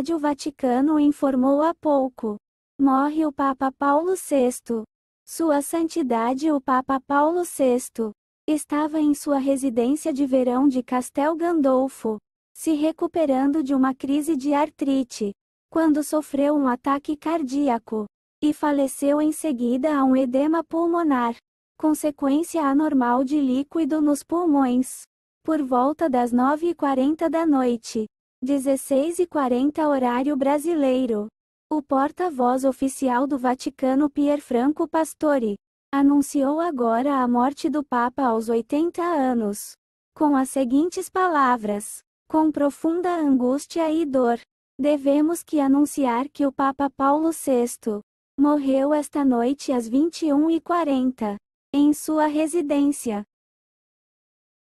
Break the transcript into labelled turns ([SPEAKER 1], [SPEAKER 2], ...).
[SPEAKER 1] Rádio Vaticano informou há pouco. Morre o Papa Paulo VI. Sua Santidade o Papa Paulo VI estava em sua residência de verão de Castel Gandolfo, se recuperando de uma crise de artrite, quando sofreu um ataque cardíaco e faleceu em seguida a um edema pulmonar, consequência anormal de líquido nos pulmões. Por volta das 9h40 da noite, 16 e 40 horário brasileiro. O porta-voz oficial do Vaticano Pierfranco Pastore anunciou agora a morte do Papa aos 80 anos, com as seguintes palavras: com profunda angústia e dor, devemos que anunciar que o Papa Paulo VI morreu esta noite às 21h40 em sua residência,